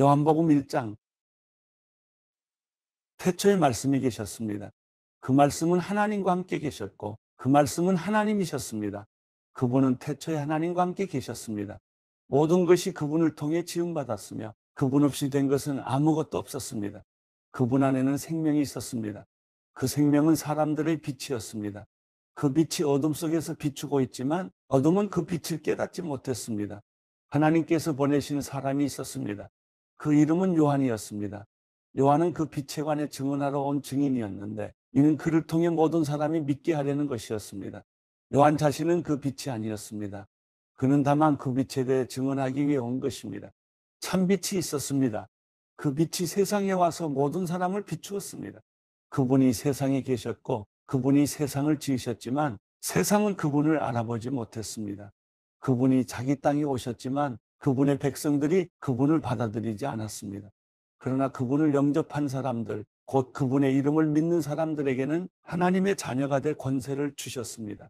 요한복음 1장 태초에 말씀이 계셨습니다. 그 말씀은 하나님과 함께 계셨고 그 말씀은 하나님이셨습니다. 그분은 태초에 하나님과 함께 계셨습니다. 모든 것이 그분을 통해 지음받았으며 그분 없이 된 것은 아무것도 없었습니다. 그분 안에는 생명이 있었습니다. 그 생명은 사람들의 빛이었습니다. 그 빛이 어둠 속에서 비추고 있지만 어둠은 그 빛을 깨닫지 못했습니다. 하나님께서 보내신 사람이 있었습니다. 그 이름은 요한이었습니다. 요한은 그 빛에 관해 증언하러 온 증인이었는데 이는 그를 통해 모든 사람이 믿게 하려는 것이었습니다. 요한 자신은 그 빛이 아니었습니다. 그는 다만 그 빛에 대해 증언하기 위해 온 것입니다. 참 빛이 있었습니다. 그 빛이 세상에 와서 모든 사람을 비추었습니다. 그분이 세상에 계셨고 그분이 세상을 지으셨지만 세상은 그분을 알아보지 못했습니다. 그분이 자기 땅에 오셨지만 그분의 백성들이 그분을 받아들이지 않았습니다. 그러나 그분을 영접한 사람들, 곧 그분의 이름을 믿는 사람들에게는 하나님의 자녀가 될 권세를 주셨습니다.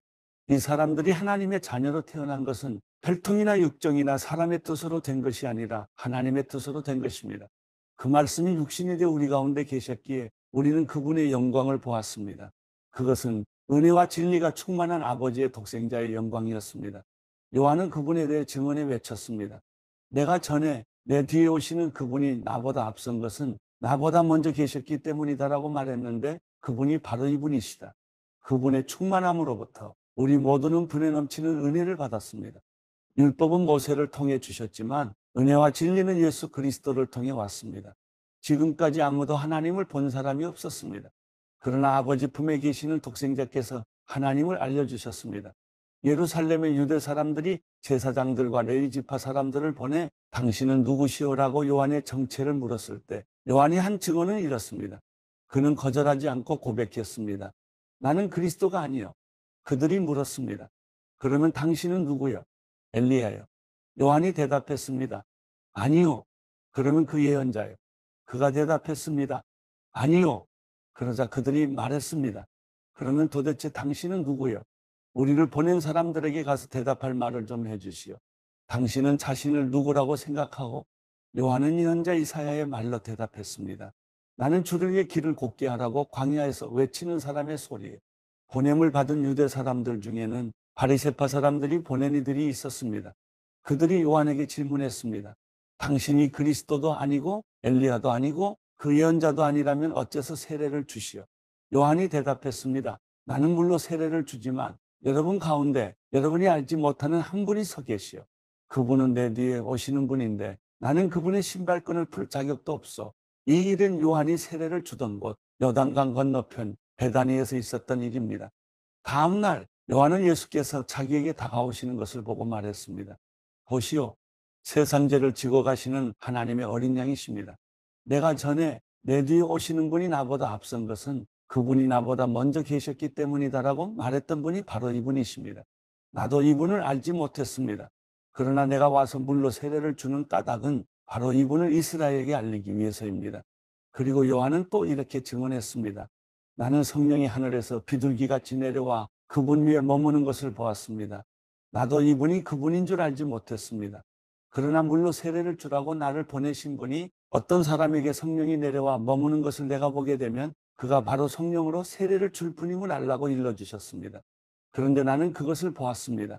이 사람들이 하나님의 자녀로 태어난 것은 혈통이나 육정이나 사람의 뜻으로 된 것이 아니라 하나님의 뜻으로 된 것입니다. 그 말씀이 육신이 되어 우리 가운데 계셨기에 우리는 그분의 영광을 보았습니다. 그것은 은혜와 진리가 충만한 아버지의 독생자의 영광이었습니다. 요한은 그분에 대해 증언에 외쳤습니다. 내가 전에 내 뒤에 오시는 그분이 나보다 앞선 것은 나보다 먼저 계셨기 때문이다라고 말했는데 그분이 바로 이분이시다. 그분의 충만함으로부터 우리 모두는 분에 넘치는 은혜를 받았습니다. 율법은 모세를 통해 주셨지만 은혜와 진리는 예수 그리스도를 통해 왔습니다. 지금까지 아무도 하나님을 본 사람이 없었습니다. 그러나 아버지 품에 계시는 독생자께서 하나님을 알려주셨습니다. 예루살렘의 유대 사람들이 제사장들과 레위 지파 사람들을 보내 당신은 누구시오라고 요한의 정체를 물었을 때 요한이 한 증언은 이렇습니다. 그는 거절하지 않고 고백했습니다. 나는 그리스도가 아니요. 그들이 물었습니다. 그러면 당신은 누구요? 엘리야요. 요한이 대답했습니다. 아니요. 그러면 그 예언자요. 그가 대답했습니다. 아니요. 그러자 그들이 말했습니다. 그러면 도대체 당신은 누구요? 우리를 보낸 사람들에게 가서 대답할 말을 좀 해주시오. 당신은 자신을 누구라고 생각하고 요한은 이혼자 이사야의 말로 대답했습니다. 나는 주를 위해 길을 곱게 하라고 광야에서 외치는 사람의 소리에 보냄을 받은 유대 사람들 중에는 바리세파 사람들이 보낸 이들이 있었습니다. 그들이 요한에게 질문했습니다. 당신이 그리스도도 아니고 엘리야도 아니고 그 예언자도 아니라면 어째서 세례를 주시오? 요한이 대답했습니다. 나는 물론 세례를 주지만 여러분 가운데 여러분이 알지 못하는 한 분이 서 계시오. 그분은 내 뒤에 오시는 분인데 나는 그분의 신발끈을 풀 자격도 없어. 이 일은 요한이 세례를 주던 곳 여단강 건너편 베다니에서 있었던 일입니다. 다음 날 요한은 예수께서 자기에게 다가오시는 것을 보고 말했습니다. 보시오. 세상죄를 지고 가시는 하나님의 어린 양이십니다. 내가 전에 내 뒤에 오시는 분이 나보다 앞선 것은 그분이 나보다 먼저 계셨기 때문이다라고 말했던 분이 바로 이분이십니다. 나도 이분을 알지 못했습니다. 그러나 내가 와서 물로 세례를 주는 까닭은 바로 이분을 이스라엘에게 알리기 위해서입니다. 그리고 요한은 또 이렇게 증언했습니다. 나는 성령이 하늘에서 비둘기같이 내려와 그분 위에 머무는 것을 보았습니다. 나도 이분이 그분인 줄 알지 못했습니다. 그러나 물로 세례를 주라고 나를 보내신 분이 어떤 사람에게 성령이 내려와 머무는 것을 내가 보게 되면 그가 바로 성령으로 세례를 줄뿐임을 알라고 일러주셨습니다. 그런데 나는 그것을 보았습니다.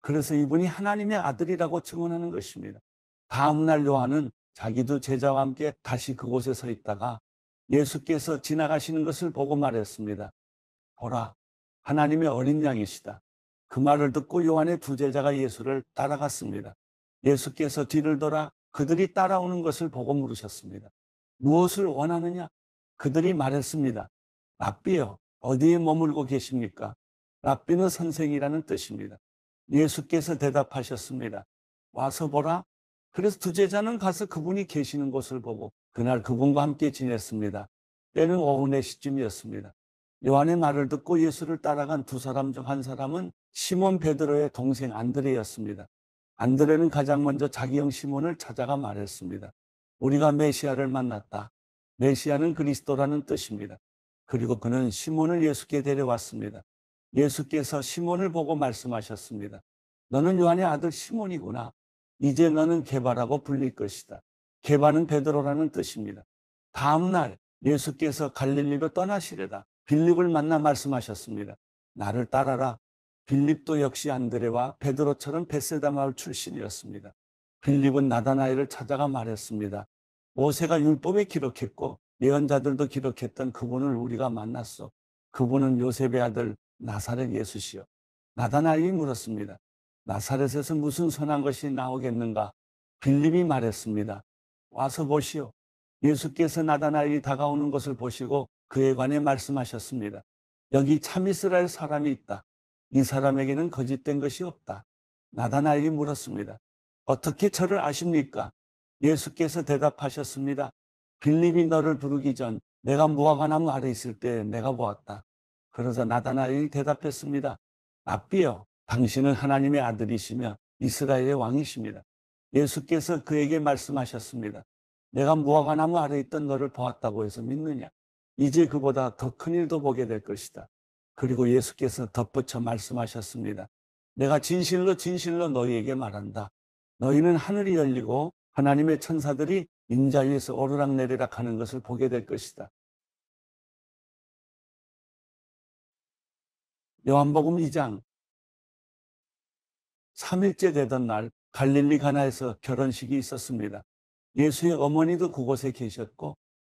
그래서 이분이 하나님의 아들이라고 증언하는 것입니다. 다음날 요한은 자기도 제자와 함께 다시 그곳에 서 있다가 예수께서 지나가시는 것을 보고 말했습니다. 보라, 하나님의 어린 양이시다. 그 말을 듣고 요한의 두 제자가 예수를 따라갔습니다. 예수께서 뒤를 돌아 그들이 따라오는 것을 보고 물으셨습니다. 무엇을 원하느냐? 그들이 말했습니다. 랍비여 어디에 머물고 계십니까? 랍비는 선생이라는 뜻입니다. 예수께서 대답하셨습니다. 와서 보라. 그래서 두 제자는 가서 그분이 계시는 곳을 보고 그날 그분과 함께 지냈습니다. 때는 오후 4시쯤이었습니다. 요한의 말을 듣고 예수를 따라간 두 사람 중 한 사람은 시몬 베드로의 동생 안드레였습니다. 안드레는 가장 먼저 자기 형 시몬을 찾아가 말했습니다. 우리가 메시아를 만났다. 메시아는 그리스도라는 뜻입니다. 그리고 그는 시몬을 예수께 데려왔습니다. 예수께서 시몬을 보고 말씀하셨습니다. 너는 요한의 아들 시몬이구나. 이제 너는 개바라고 불릴 것이다. 개바는 베드로라는 뜻입니다. 다음 날 예수께서 갈릴리로 떠나시려다 빌립을 만나 말씀하셨습니다. 나를 따라라. 빌립도 역시 안드레와 베드로처럼 베세다 마을 출신이었습니다. 빌립은 나다나이를 찾아가 말했습니다. 모세가 율법에 기록했고 예언자들도 기록했던 그분을 우리가 만났어. 그분은 요셉의 아들 나사렛 예수시요. 나다나엘이 물었습니다. 나사렛에서 무슨 선한 것이 나오겠는가? 빌립이 말했습니다. 와서 보시오. 예수께서 나다나엘이 다가오는 것을 보시고 그에 관해 말씀하셨습니다. 여기 참이스라엘 사람이 있다. 이 사람에게는 거짓된 것이 없다. 나다나엘이 물었습니다. 어떻게 저를 아십니까? 예수께서 대답하셨습니다. 빌립이 너를 부르기 전 내가 무화과나무 아래 있을 때 내가 보았다. 그러자 나다나엘이 대답했습니다. 아비요 당신은 하나님의 아들이시며 이스라엘의 왕이십니다. 예수께서 그에게 말씀하셨습니다. 내가 무화과나무 아래 있던 너를 보았다고 해서 믿느냐? 이제 그보다 더 큰 일도 보게 될 것이다. 그리고 예수께서 덧붙여 말씀하셨습니다. 내가 진실로 진실로 너희에게 말한다. 너희는 하늘이 열리고 하나님의 천사들이 인자 위에서 오르락내리락 하는 것을 보게 될 것이다. 요한복음 2장 3일째 되던 날 갈릴리 가나에서 결혼식이 있었습니다. 예수의 어머니도 그곳에 계셨고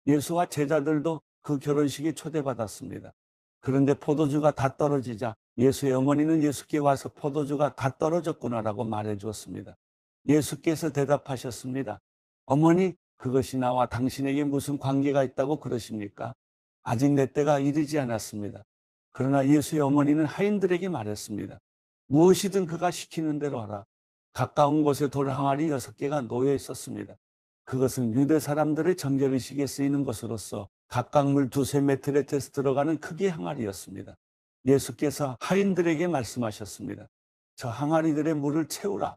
예수와 제자들도 그 결혼식에 초대받았습니다. 그런데 포도주가 다 떨어지자 예수의 어머니는 예수께 와서 포도주가 다 떨어졌구나라고 말해 주었습니다. 예수께서 대답하셨습니다. 어머니, 그것이 나와 당신에게 무슨 관계가 있다고 그러십니까? 아직 내 때가 이르지 않았습니다. 그러나 예수의 어머니는 하인들에게 말했습니다. 무엇이든 그가 시키는 대로 하라. 가까운 곳에 돌 항아리 여섯 개가 놓여 있었습니다. 그것은 유대 사람들의 정결의식에 쓰이는 것으로서 각각물 두세 메트레테스 들어가는 크기 항아리였습니다. 예수께서 하인들에게 말씀하셨습니다. 저 항아리들의 물을 채우라.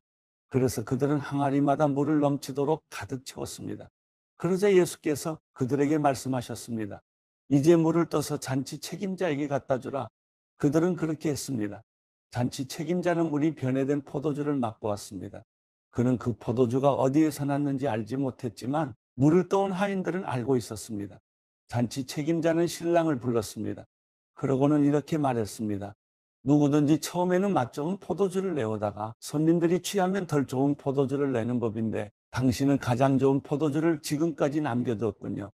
그래서 그들은 항아리마다 물을 넘치도록 가득 채웠습니다. 그러자 예수께서 그들에게 말씀하셨습니다. 이제 물을 떠서 잔치 책임자에게 갖다 주라. 그들은 그렇게 했습니다. 잔치 책임자는 물이 변해된 포도주를 맛보 았습니다 그는 그 포도주가 어디에서 났는지 알지 못했지만 물을 떠온 하인들은 알고 있었습니다. 잔치 책임자는 신랑을 불렀습니다. 그러고는 이렇게 말했습니다. 누구든지 처음에는 맛 좋은 포도주를 내오다가 손님들이 취하면 덜 좋은 포도주를 내는 법인데 당신은 가장 좋은 포도주를 지금까지 남겨두었군요.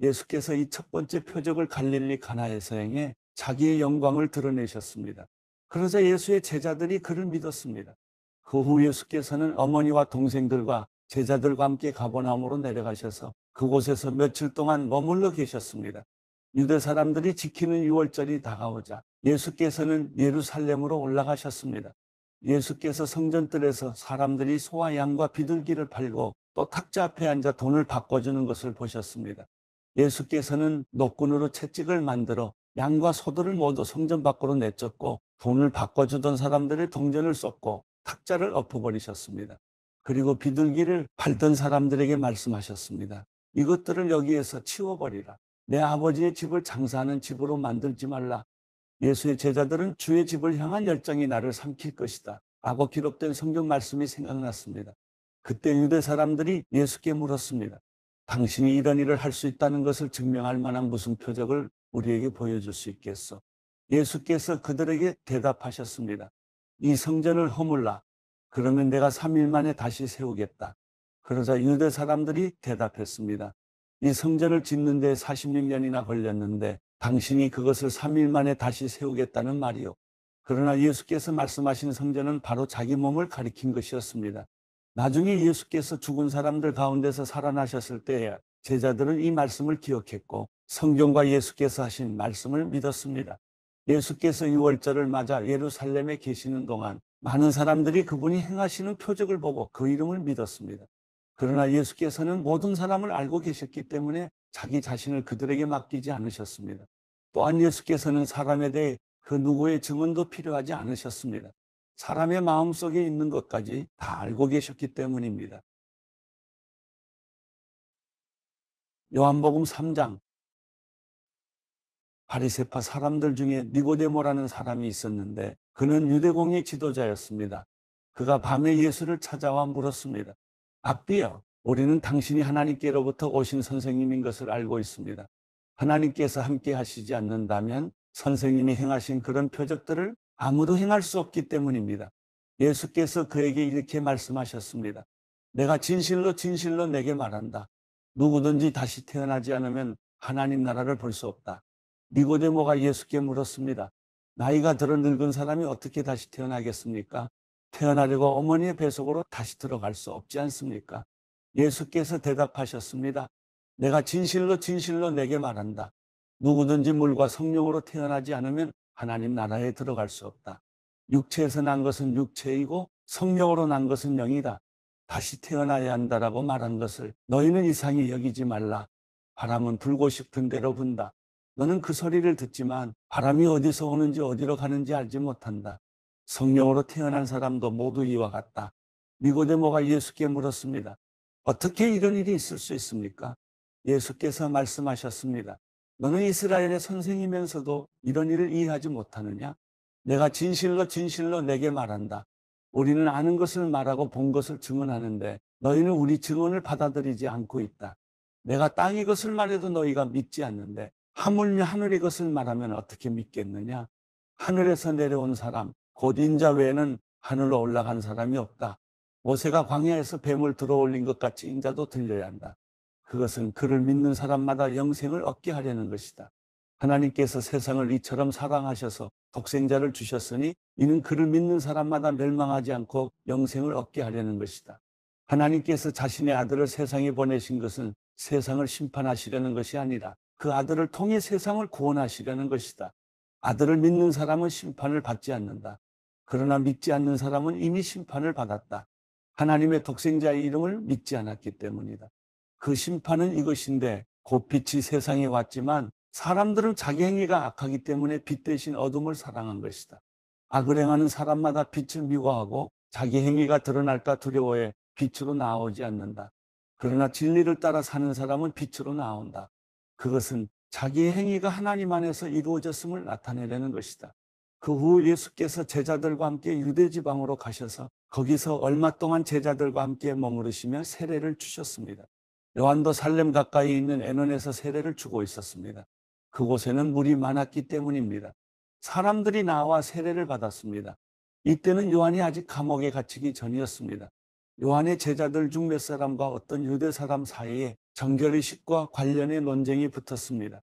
예수께서 이 첫 번째 표적을 갈릴리 가나에서 행해 자기의 영광을 드러내셨습니다. 그러자 예수의 제자들이 그를 믿었습니다. 그 후 예수께서는 어머니와 동생들과 제자들과 함께 가버나움으로 내려가셔서 그곳에서 며칠 동안 머물러 계셨습니다. 유대 사람들이 지키는 6월절이 다가오자 예수께서는 예루살렘으로 올라가셨습니다. 예수께서 성전뜰에서 사람들이 소와 양과 비둘기를 팔고 또 탁자 앞에 앉아 돈을 바꿔주는 것을 보셨습니다. 예수께서는 노끈으로 채찍을 만들어 양과 소들을 모두 성전 밖으로 내쫓고 돈을 바꿔주던 사람들의 동전을 쏟고 탁자를 엎어버리셨습니다. 그리고 비둘기를 팔던 사람들에게 말씀하셨습니다. 이것들을 여기에서 치워버리라. 내 아버지의 집을 장사하는 집으로 만들지 말라. 예수의 제자들은 주의 집을 향한 열정이 나를 삼킬 것이다. 라고 기록된 성경 말씀이 생각났습니다. 그때 유대 사람들이 예수께 물었습니다. 당신이 이런 일을 할 수 있다는 것을 증명할 만한 무슨 표적을 우리에게 보여줄 수 있겠어? 예수께서 그들에게 대답하셨습니다. 이 성전을 허물라. 그러면 내가 3일 만에 다시 세우겠다. 그러자 유대 사람들이 대답했습니다. 이 성전을 짓는 데 46년이나 걸렸는데 당신이 그것을 3일 만에 다시 세우겠다는 말이요. 그러나 예수께서 말씀하신 성전은 바로 자기 몸을 가리킨 것이었습니다. 나중에 예수께서 죽은 사람들 가운데서 살아나셨을 때에 제자들은 이 말씀을 기억했고 성경과 예수께서 하신 말씀을 믿었습니다. 예수께서 6월절을 맞아 예루살렘에 계시는 동안 많은 사람들이 그분이 행하시는 표적을 보고 그 이름을 믿었습니다. 그러나 예수께서는 모든 사람을 알고 계셨기 때문에 자기 자신을 그들에게 맡기지 않으셨습니다. 또한 예수께서는 사람에 대해 그 누구의 증언도 필요하지 않으셨습니다. 사람의 마음속에 있는 것까지 다 알고 계셨기 때문입니다. 요한복음 3장 바리세파 사람들 중에 니고데모라는 사람이 있었는데 그는 유대공의 지도자였습니다. 그가 밤에 예수를 찾아와 물었습니다. 앞뒤요. 우리는 당신이 하나님께로부터 오신 선생님인 것을 알고 있습니다. 하나님께서 함께 하시지 않는다면 선생님이 행하신 그런 표적들을 아무도 행할 수 없기 때문입니다. 예수께서 그에게 이렇게 말씀하셨습니다. 내가 진실로 진실로 내게 말한다. 누구든지 다시 태어나지 않으면 하나님 나라를 볼 수 없다. 니고데모가 예수께 물었습니다. 나이가 들어 늙은 사람이 어떻게 다시 태어나겠습니까? 태어나려고 어머니의 배속으로 다시 들어갈 수 없지 않습니까? 예수께서 대답하셨습니다. 내가 진실로 진실로 내게 말한다. 누구든지 물과 성령으로 태어나지 않으면 하나님 나라에 들어갈 수 없다. 육체에서 난 것은 육체이고 성령으로 난 것은 영이다. 다시 태어나야 한다라고 말한 것을 너희는 이상히 여기지 말라. 바람은 불고 싶은 대로 분다. 너는 그 소리를 듣지만 바람이 어디서 오는지 어디로 가는지 알지 못한다. 성령으로 태어난 사람도 모두 이와 같다. 니고데모가 예수께 물었습니다. 어떻게 이런 일이 있을 수 있습니까? 예수께서 말씀하셨습니다. 너는 이스라엘의 선생이면서도 이런 일을 이해하지 못하느냐? 내가 진실로 진실로 내게 말한다. 우리는 아는 것을 말하고 본 것을 증언하는데 너희는 우리 증언을 받아들이지 않고 있다. 내가 땅이 것을 말해도 너희가 믿지 않는데 하물며 하늘이 것을 말하면 어떻게 믿겠느냐? 하늘에서 내려온 사람, 곧인자 외에는 하늘로 올라간 사람이 없다. 모세가 광야에서 뱀을 들어올린 것 같이 인자도 들려야 한다. 그것은 그를 믿는 사람마다 영생을 얻게 하려는 것이다. 하나님께서 세상을 이처럼 사랑하셔서 독생자를 주셨으니 이는 그를 믿는 사람마다 멸망하지 않고 영생을 얻게 하려는 것이다. 하나님께서 자신의 아들을 세상에 보내신 것은 세상을 심판하시려는 것이 아니라 그 아들을 통해 세상을 구원하시려는 것이다. 아들을 믿는 사람은 심판을 받지 않는다. 그러나 믿지 않는 사람은 이미 심판을 받았다. 하나님의 독생자의 이름을 믿지 않았기 때문이다. 그 심판은 이것인데 곧 빛이 세상에 왔지만 사람들은 자기 행위가 악하기 때문에 빛 대신 어둠을 사랑한 것이다. 악을 행하는 사람마다 빛을 미워하고 자기 행위가 드러날까 두려워해 빛으로 나오지 않는다. 그러나 진리를 따라 사는 사람은 빛으로 나온다. 그것은 자기 행위가 하나님 안에서 이루어졌음을 나타내려는 것이다. 그후 예수께서 제자들과 함께 유대 지방으로 가셔서 거기서 얼마 동안 제자들과 함께 머무르시며 세례를 주셨습니다. 요한도 살렘 가까이 있는 에논에서 세례를 주고 있었습니다. 그곳에는 물이 많았기 때문입니다. 사람들이 나와 세례를 받았습니다. 이때는 요한이 아직 감옥에 갇히기 전이었습니다. 요한의 제자들 중 몇 사람과 어떤 유대 사람 사이에 정결의식과 관련의 논쟁이 붙었습니다.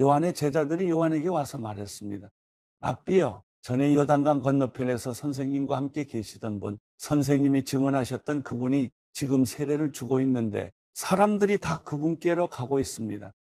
요한의 제자들이 요한에게 와서 말했습니다. 앞비요 전에 요단강 건너편에서 선생님과 함께 계시던 분, 선생님이 증언하셨던 그분이 지금 세례를 주고 있는데 사람들이 다 그분께로 가고 있습니다.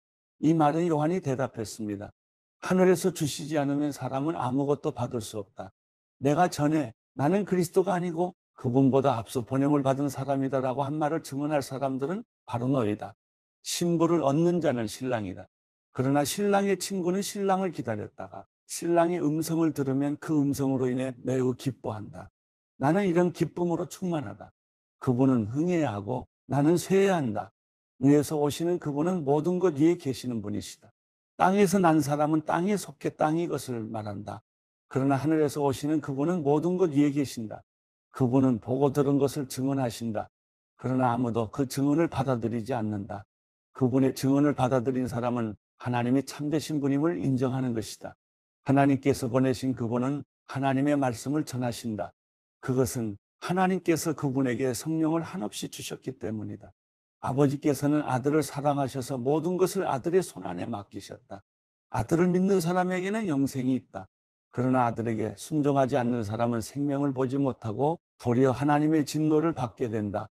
이말은 요한이 대답했습니다. 하늘에서 주시지 않으면 사람은 아무것도 받을 수 없다. 내가 전에 나는 그리스도가 아니고 그분보다 앞서 보냄을 받은 사람이다라고 한 말을 증언할 사람들은 바로 너희다. 신부를 얻는 자는 신랑이다. 그러나 신랑의 친구는 신랑을 기다렸다가 신랑의 음성을 들으면 그 음성으로 인해 매우 기뻐한다. 나는 이런 기쁨으로 충만하다. 그분은 흥해하고 나는 쇠해한다. 위에서 오시는 그분은 모든 것 위에 계시는 분이시다. 땅에서 난 사람은 땅에 속해 땅이 것을 말한다. 그러나 하늘에서 오시는 그분은 모든 것 위에 계신다. 그분은 보고 들은 것을 증언하신다. 그러나 아무도 그 증언을 받아들이지 않는다. 그분의 증언을 받아들인 사람은 하나님이 참되신 분임을 인정하는 것이다. 하나님께서 보내신 그분은 하나님의 말씀을 전하신다. 그것은 하나님께서 그분에게 성령을 한없이 주셨기 때문이다. 아버지께서는 아들을 사랑하셔서 모든 것을 아들의 손안에 맡기셨다. 아들을 믿는 사람에게는 영생이 있다. 그러나 아들에게 순종하지 않는 사람은 생명을 보지 못하고 도리어 하나님의 진노를 받게 된다.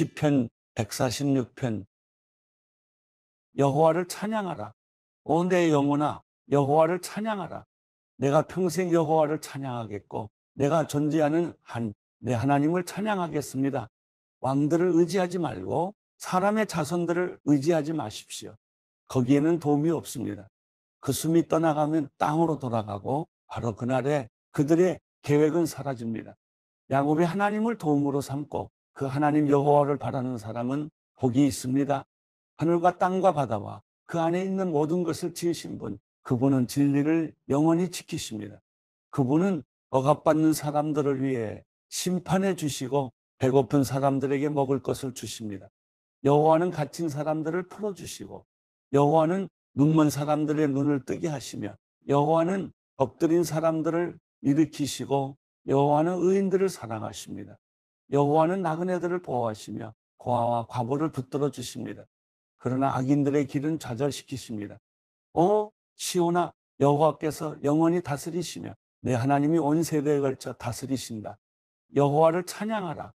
시편 146편 여호와를 찬양하라. 오내 영혼아 여호와를 찬양하라. 내가 평생 여호와를 찬양하겠고 내가 존재하는 한 내 하나님을 찬양하겠습니다. 왕들을 의지하지 말고 사람의 자손들을 의지하지 마십시오. 거기에는 도움이 없습니다. 그 숨이 떠나가면 땅으로 돌아가고 바로 그날에 그들의 계획은 사라집니다. 야곱이 하나님을 도움으로 삼고 그 하나님 여호와를 바라는 사람은 복이 있습니다. 하늘과 땅과 바다와 그 안에 있는 모든 것을 지으신 분, 그분은 진리를 영원히 지키십니다. 그분은 억압받는 사람들을 위해 심판해 주시고 배고픈 사람들에게 먹을 것을 주십니다. 여호와는 갇힌 사람들을 풀어주시고 여호와는 눈먼 사람들의 눈을 뜨게 하시며 여호와는 엎드린 사람들을 일으키시고 여호와는 의인들을 사랑하십니다. 여호와는 나그네들을 보호하시며 고아와 과부를 붙들어 주십니다. 그러나 악인들의 길은 좌절시키십니다. 오 어, 시온아 여호와께서 영원히 다스리시며 내 하나님이 온 세대에 걸쳐 다스리신다. 여호와를 찬양하라.